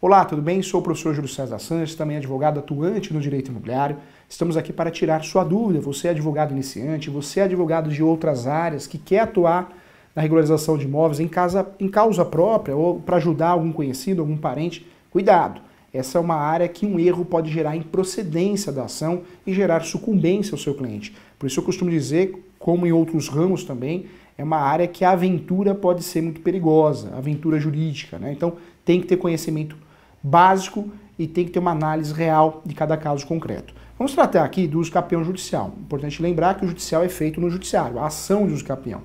Olá, tudo bem? Sou o professor Júlio César Sanches, também advogado atuante no direito imobiliário. Estamos aqui para tirar sua dúvida. Você é advogado iniciante, você é advogado de outras áreas que quer atuar na regularização de imóveis em, casa, em causa própria ou para ajudar algum conhecido, algum parente. Cuidado! Essa é uma área que um erro pode gerar improcedência da ação e gerar sucumbência ao seu cliente. Por isso eu costumo dizer, como em outros ramos também, é uma área que a aventura pode ser muito perigosa, aventura jurídica, né? Então tem que ter conhecimento básico e tem que ter uma análise real de cada caso concreto. Vamos tratar aqui do uso capião judicial. Importante lembrar que o judicial é feito no judiciário, a ação de uso capião.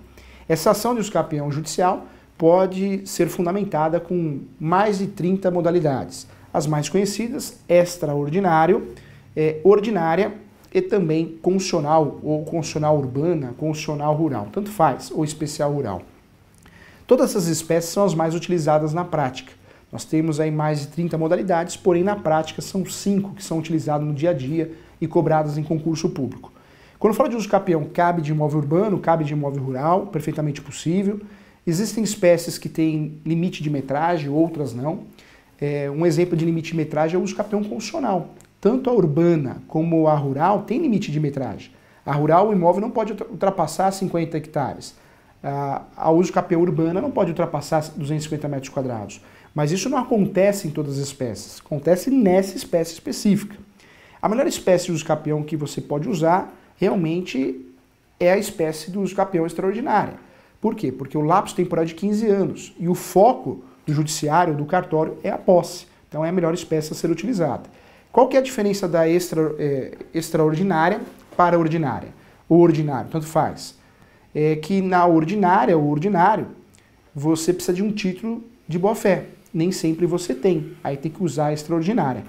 Essa ação de uso capião judicial pode ser fundamentada com mais de 30 modalidades. As mais conhecidas, extraordinário, é, ordinária e também constitucional ou constitucional urbana, constitucional rural, tanto faz, ou especial rural. Todas essas espécies são as mais utilizadas na prática. Nós temos aí mais de 30 modalidades, porém na prática são cinco que são utilizadas no dia a dia e cobradas em concurso público. Quando falo de uso capião, cabe de imóvel urbano, cabe de imóvel rural, perfeitamente possível. Existem espécies que têm limite de metragem, outras não. É, um exemplo de limite de metragem é o uso capião constitucional. Tanto a urbana como a rural tem limite de metragem. A rural, o imóvel não pode ultrapassar 50 hectares. A, a uso capião urbana não pode ultrapassar 250 metros quadrados. Mas isso não acontece em todas as espécies, acontece nessa espécie específica. A melhor espécie de escapião que você pode usar realmente é a espécie do escapião extraordinária. Por quê? Porque o lapso temporal é de 15 anos e o foco do judiciário, do cartório, é a posse. Então é a melhor espécie a ser utilizada. Qual que é a diferença da extra, é, extraordinária para a ordinária? O ordinário, tanto faz. É que na ordinária, o ordinário, você precisa de um título de boa-fé nem sempre você tem. Aí tem que usar a extraordinária.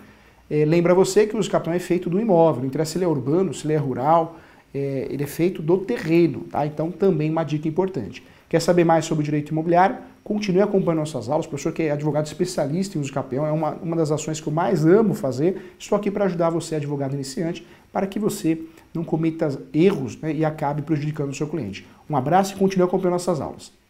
É, lembra você que o uso capital é feito do imóvel, interessa então, se ele é urbano, se ele é rural, é, ele é feito do terreno, tá? Então também uma dica importante. Quer saber mais sobre o direito imobiliário? Continue acompanhando nossas aulas. O professor que é advogado especialista em uso capião é uma, uma das ações que eu mais amo fazer. Estou aqui para ajudar você, advogado iniciante, para que você não cometa erros né, e acabe prejudicando o seu cliente. Um abraço e continue acompanhando nossas aulas.